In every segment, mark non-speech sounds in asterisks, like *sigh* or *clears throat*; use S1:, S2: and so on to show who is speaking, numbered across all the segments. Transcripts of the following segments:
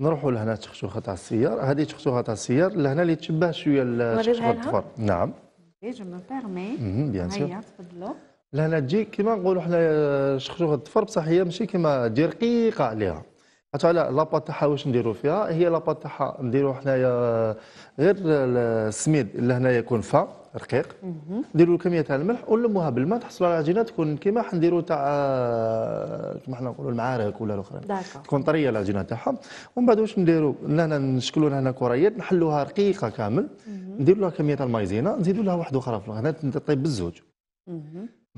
S1: نروحوا لهنا تشخشوخه تاع السيار هذه تشخشوخه تاع السيار لهنا اللي تشبه شويه لتشخشوخه الطفر نعم
S2: جو مو بيرمي بيان سور هيا تفضلوا
S1: لهنا تجي كيما نقولوا حنا شخشوخه الطفر بصح هي ماشي كيما تجي رقيقه عليها حتى على لاباط تاعها واش نديروا فيها هي لاباط تاعها نديروا حنايا غير السميد اللي هنايا يكون فا رقيق نديروا كميه تاع الملح ونلموها بالماء تحصلوا على عجينه تكون كيما حنديروا تاع آه، كيما حنا نقولوا المعارك ولا الاخرين تكون طريه العجينه تاعها ومن بعد واش نديروا هنا نشكلوا هنا كريات نحلوها رقيقه كامل نديروا لها كميه المايزينا نزيدوا لها واحده اخرى هنا تطيب بالزوج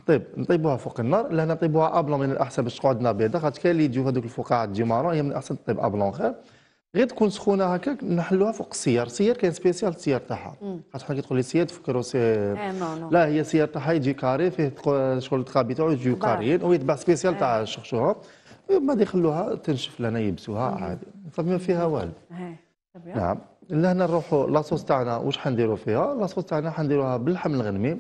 S1: نطيب نطيبوها فوق النار لهنا نطيبوها ابلون من الاحسن باش تقعد نار خاطر كاين اللي يجيو هذوك الفقاعات تجي مارون هي من الاحسن تطيب ابلون خير غير تكون سخونه هكاك نحلوها فوق السيار السيار كاين سبيسيال السيار تاعها خاطر كي تقول لي سيار تفكروا سي إيه، لا هي السيار تاعها يجي كاري فيه شغل الترابي تاعو يجيو كاريين ويتباع سبيسيال تاع إيه. الشخشوره بعد يخلوها تنشف لنا يبسوها عادي فما طيب، فيها والو إيه، طيب، نعم لهنا نروحوا لاصوص تاعنا واش حنديروا فيها لاصوص تاعنا حنديروها باللحم الغنمي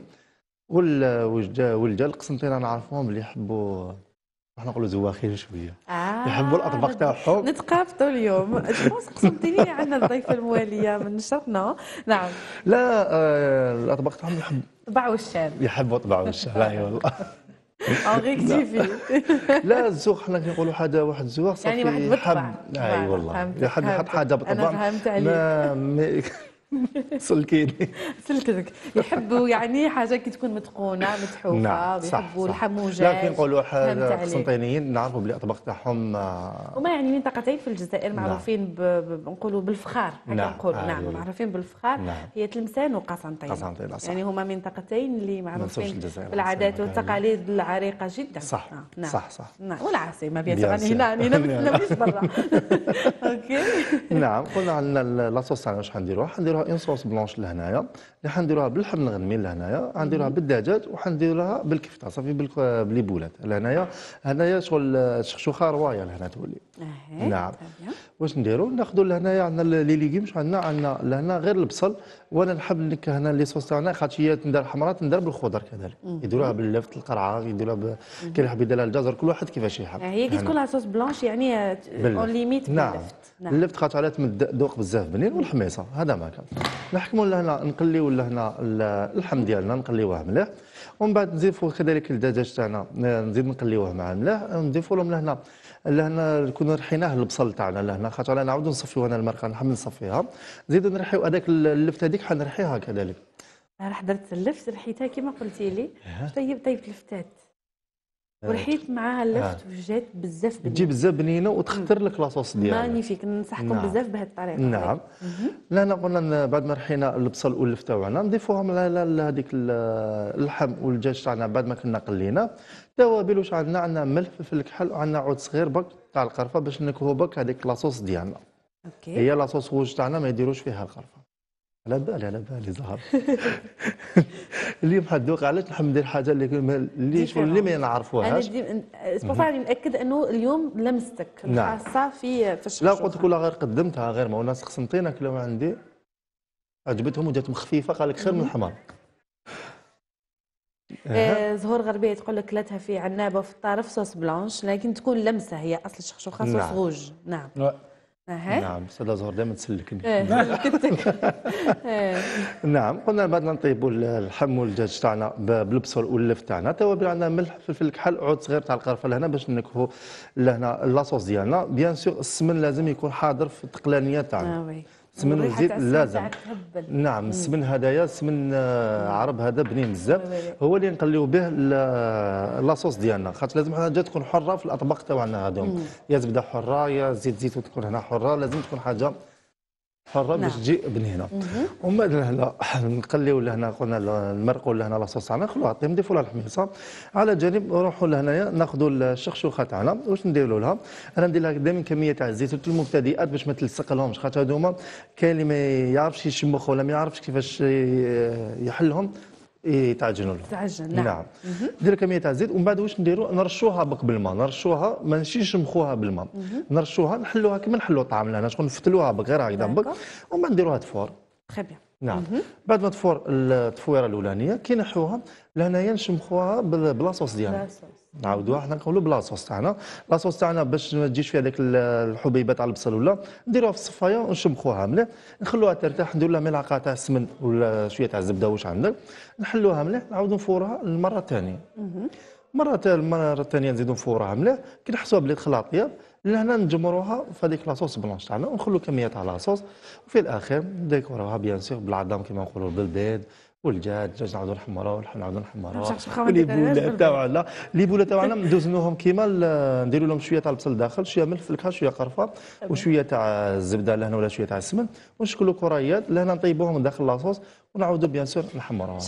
S1: والوجده والجا القسنطينه نعرفوهم اللي يحبوا راح نقولوا زواخين شويه آه يحبوا الاطباق تاعهم نتقابطوا اليوم *laughs* جوبونس قسمتيني
S2: عندنا الضيفه المواليه من شرنا نعم
S1: لا آه الاطباق تاعهم يحبوا طبع والشام يحبوا طبع والشام اي والله *laughs* لا الزوق حنا كنقولوا حاجه واحد الزوق يعني صافي يعني واحد حب اي والله
S2: حد حاجه بطبع انا فهمت
S1: عليك *laughs* سلكيني
S2: سلكتك يحبوا يعني حاجه كي تكون متقونه متحوفه نعم صح يحبوا الحموجه وجاج لكن نقولوا القسنطينيين
S1: نعرفوا بلي الاطباق تاعهم هما
S2: آه، يعني منطقتين في الجزائر نعم. معروفين نقولوا بالفخار نعم نقول نعم أيوة. معروفين بالفخار نعم. هي تلمسان وقسنطين قسنطين يعني هما منطقتين اللي معروفين بالعادات والتقاليد العريقه جدا
S1: صح آه، نعم صح صح
S2: نعم والعاصمه بيان هنا هنا *laughs*
S1: ما برا *laughs* اوكي نعم قلنا عن لاصوص تاعنا واش حنديروها حنديروها اون صوص بلونش لهنايا اللي حنديروها باللحم الغنمي لهنايا غنديروها بالدجاج وحنديروها بالكفته صافي بالليبولات لهنايا هنايا شغل شخشوخه روايه لهنا تولي نعم طيب، واش نديروا ناخذوا لهنايا عندنا لي ليغيمش عندنا عندنا لهنا غير البصل وانا نحب لك هنا صوص تاعنا خاطر هي تندار حمراء تندار بالخضر كذلك يديروها باللفت القرعه يديروها ب... كي يحب يدير الجزر كل واحد كيفاش يحب آه، هي كي تكون
S2: صوص بلانش يعني اون آه، ليميت نعم باللفت نعم اللفت
S1: خاطر على ذوق بزاف بنين والحميصه هذا ما كان نحكموا لهنا نقليوا لهنا اللحم ديالنا نقليوه مليح ومن بعد نضيفوا كذلك الدجاج تاعنا آه، نزيد نقليوه مع الملاح نضيفوا لهم لهنا لهنا نكون رحيناه البصل تاعنا لهنا خاطر انا نعاودوا نصفيو انا المرقه نحب نصفيها نزيدو نرحيو هذاك اللفت هذيك حنرحيها كذلك
S2: راه حضرت اللفت رحيتها كما قلتي لي طيب طيب لفتات ورحيت آه. معاها اللفت آه. وجات بزاف بنينه تجي بزاف
S1: بنينه وتخطر لك لاصوص ديالها
S2: مانيفيك ننصحكم نعم. بزاف بهذه الطريقه نعم
S1: طيب. لهنا قلنا بعد ما رحينا البصل واللفت تاعنا نضيفوهم لهذيك اللحم والدجاج تاعنا بعد ما كنا قلينا توابل واش عندنا عندنا ملح فلفل كحل وعندنا عود صغير بك تاع القرفه باش نكهو بك هذيك لاصوص ديالنا اوكي هي لاصوص ووج تاعنا ما يديروش فيها القرفه على بالي على بالي زهر *laughs* اليوم حدوق علاش نحب ندير حاجه اللي اللي اللي ما نعرفوهاش
S2: انا سبورتاني متاكد انه اليوم لمستك الخاصه نعم. في في لا قلت لك ولا
S1: غير قدمتها غير ما الناس قسنطينه كلاو عندي عجبتهم وجاتهم خفيفه قال لك خير من الحمار آه،
S2: زهور غربيه تقول لك لاتها في عنابه وفي الطرف صوص بلانش لكن تكون لمسه هي اصل الشخشوخه صوص نعم. غوج نعم
S1: نعم استاذ زهر دائما تسلكني نعم قلنا بعد نطيبوا اللحم والدجاج تاعنا بالبصل واللف تاعنا توابل عندنا ملح فلفل كحل عود صغير تاع القرفه لهنا باش نكهوا لهنا لاصوص ديالنا بيان سور السمن لازم يكون حاضر في التقلانيه تاعنا آه السمن وزيت لازم نعم السمن هدايا سمن آه، عرب هذا بنين بزاف هو اللي نقليو به آه، لاصوص ديالنا خاطر لازم حاجه تكون حره في الاطباق تاعنا هذوم يا زبده حره يا زيت زيتون تكون هنا حره لازم تكون حاجه فالربش نعم. جي من هنا ومن بعد لهنا *clears throat* نقليو لهنا قلنا نمرقوا لهنا لاصوص تاعنا نخلو عطيهم نضيفوا لها الحميصه على جانب نروحوا لهنايا ناخذوا الشخشوخه تاعنا واش نديروا لها انا ندير لها دائما كميه تاع الزيت المبتدئات باش ما تلصق لهمش خاطر هذوما كاين اللي ما يعرفش يشمخ ولا ما يعرفش كيفاش يحلهم تعجنوا لهم
S2: تعجن نعم, نعم.
S1: ندير كميه تاع الزيت ومن بعد واش نديروا نرشوها بق بالماء نرشوها ما نشيش نمخوها بالماء نرشوها نحلوها كما نحلو الطعام لنا شكون نفتلوها بغير غير هكذا بق ومن بعد نديروها تفور تخي بيان نعم بعد ما تفور التفويره الاولانيه كي نحوها لهنايا نشمخوها بلاصوص ديالنا نعاودوها حنا نقولوا بلاصوص تاعنا لاصوص تاعنا باش ما تجيش فيها ديك الحبيبات على البصل ولا نديروها في الصفايه ونشمخوها مليح نخلوها ترتاح ندير لها ملعقه تاع السمن ولا شويه تاع الزبده واش عندك نحلوها مليح نعاودو نفورها المره الثانيه مره المره الثانيه نزيدو نفورها مليح كي نحسوها بلي طياب لهنا نجمروها في هذيك لاصوص بلونش تاعنا ونخلو كميه تاع لاصوص وفي الاخير نديكوروها بيان سيغ بالعظام كما نقولوا بالبيض والجاد جاج نعاودو ونحن نعاودو نحمروها الليبوله تاعنا الليبوله تاعنا ندوزنوهم كيما نديرو لهم شويه تاع البصل داخل شويه ملح فلكه شويه قرفه وشويه تاع الزبده لهنا ولا شويه تاع السمن ونشكلو كريات لهنا نطيبوهم داخل لاصوص ونعاودو بيان سيغ نحمروها